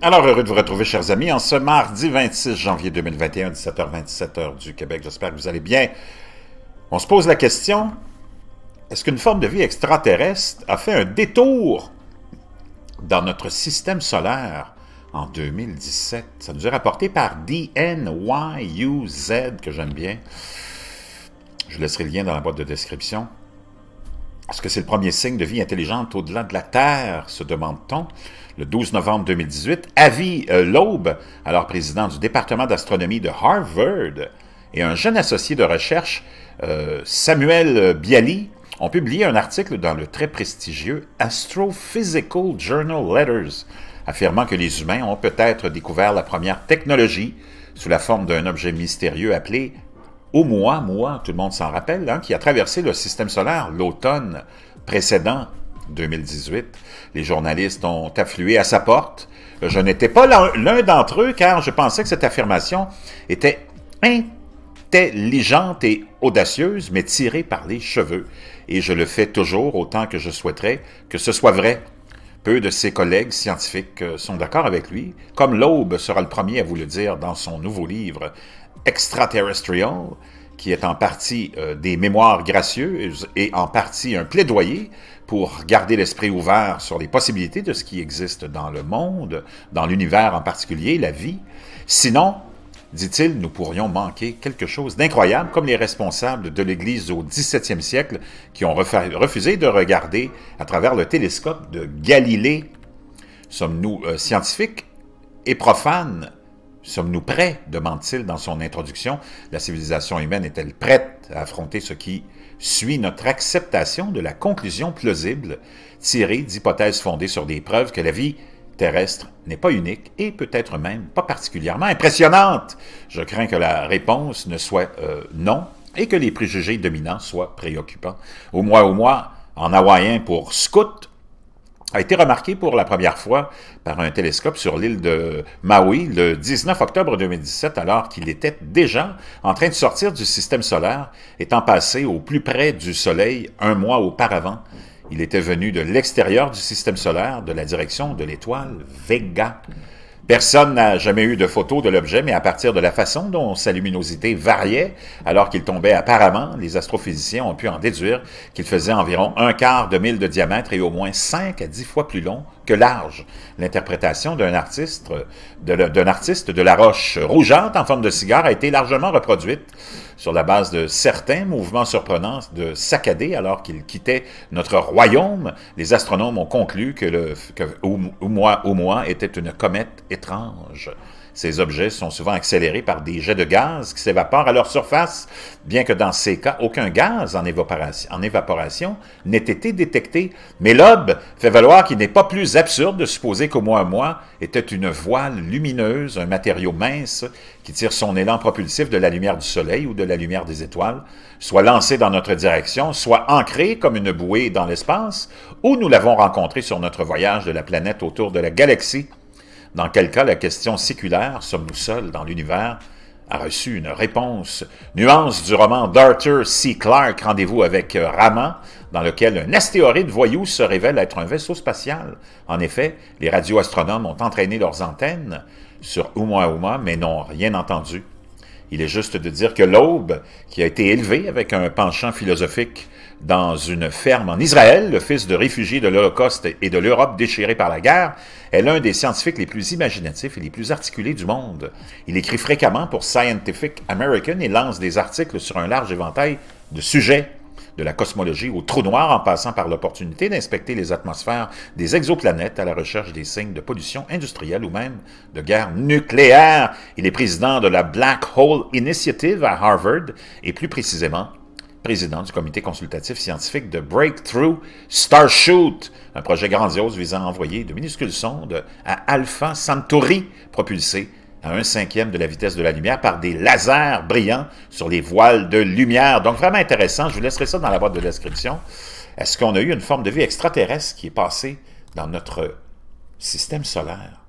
Alors, heureux de vous retrouver, chers amis, en ce mardi 26 janvier 2021, 17h27 h du Québec. J'espère que vous allez bien. On se pose la question, est-ce qu'une forme de vie extraterrestre a fait un détour dans notre système solaire en 2017? Ça nous est rapporté par DNYUZ, que j'aime bien. Je laisserai le lien dans la boîte de description. Est-ce que c'est le premier signe de vie intelligente au-delà de la Terre, se demande-t-on? Le 12 novembre 2018, Avi euh, Loeb, alors président du département d'astronomie de Harvard, et un jeune associé de recherche, euh, Samuel Bialy, ont publié un article dans le très prestigieux Astrophysical Journal Letters, affirmant que les humains ont peut-être découvert la première technologie sous la forme d'un objet mystérieux appelé moi, tout le monde s'en rappelle, hein, qui a traversé le système solaire l'automne précédent 2018. Les journalistes ont afflué à sa porte. Je n'étais pas l'un d'entre eux car je pensais que cette affirmation était intelligente et audacieuse, mais tirée par les cheveux. Et je le fais toujours autant que je souhaiterais que ce soit vrai. Peu de ses collègues scientifiques sont d'accord avec lui, comme l'Aube sera le premier à vous le dire dans son nouveau livre Extraterrestrial, qui est en partie euh, des mémoires gracieuses et en partie un plaidoyer pour garder l'esprit ouvert sur les possibilités de ce qui existe dans le monde, dans l'univers en particulier, la vie. Sinon, dit-il, nous pourrions manquer quelque chose d'incroyable, comme les responsables de l'Église au XVIIe siècle qui ont refusé de regarder à travers le télescope de Galilée. Sommes-nous euh, scientifiques et profanes Sommes-nous prêts demande-t-il dans son introduction. La civilisation humaine est-elle prête à affronter ce qui suit notre acceptation de la conclusion plausible tirée d'hypothèses fondées sur des preuves que la vie terrestre n'est pas unique et peut-être même pas particulièrement impressionnante. Je crains que la réponse ne soit euh, non et que les préjugés dominants soient préoccupants. Au moins, au moins, en hawaïen pour scout, a été remarqué pour la première fois par un télescope sur l'île de Maui le 19 octobre 2017, alors qu'il était déjà en train de sortir du système solaire, étant passé au plus près du Soleil un mois auparavant. Il était venu de l'extérieur du système solaire, de la direction de l'étoile Vega. Personne n'a jamais eu de photo de l'objet, mais à partir de la façon dont sa luminosité variait alors qu'il tombait apparemment, les astrophysiciens ont pu en déduire qu'il faisait environ un quart de mille de diamètre et au moins cinq à dix fois plus long large l'interprétation d'un artiste, d'un artiste de la roche rougeante en forme de cigare a été largement reproduite sur la base de certains mouvements surprenants de saccadés alors qu'il quittait notre royaume. Les astronomes ont conclu que, le, que était une comète étrange. Ces objets sont souvent accélérés par des jets de gaz qui s'évaporent à leur surface, bien que dans ces cas, aucun gaz en évaporation, n'ait été détecté. Mais l'aube fait valoir qu'il n'est pas plus absurde de supposer qu'au moins un mois était une voile lumineuse, un matériau mince qui tire son élan propulsif de la lumière du soleil ou de la lumière des étoiles, soit lancé dans notre direction, soit ancré comme une bouée dans l'espace, ou nous l'avons rencontré sur notre voyage de la planète autour de la galaxie dans quel cas la question séculaire, sommes-nous seuls dans l'univers, a reçu une réponse. Nuance du roman d'Arthur C. Clarke, Rendez-vous avec euh, Raman, dans lequel un astéroïde voyou se révèle être un vaisseau spatial. En effet, les radioastronomes ont entraîné leurs antennes sur Oumuamua, mais n'ont rien entendu. Il est juste de dire que l'aube, qui a été élevé avec un penchant philosophique dans une ferme en Israël, le fils de réfugiés de l'Holocauste et de l'Europe déchirée par la guerre, est l'un des scientifiques les plus imaginatifs et les plus articulés du monde. Il écrit fréquemment pour Scientific American et lance des articles sur un large éventail de sujets de la cosmologie au trou noir en passant par l'opportunité d'inspecter les atmosphères des exoplanètes à la recherche des signes de pollution industrielle ou même de guerre nucléaire. Il est président de la Black Hole Initiative à Harvard et plus précisément président du comité consultatif scientifique de Breakthrough Starshoot, un projet grandiose visant à envoyer de minuscules sondes à Alpha Centauri propulsées à un cinquième de la vitesse de la lumière par des lasers brillants sur les voiles de lumière. Donc vraiment intéressant, je vous laisserai ça dans la boîte de description. Est-ce qu'on a eu une forme de vie extraterrestre qui est passée dans notre système solaire?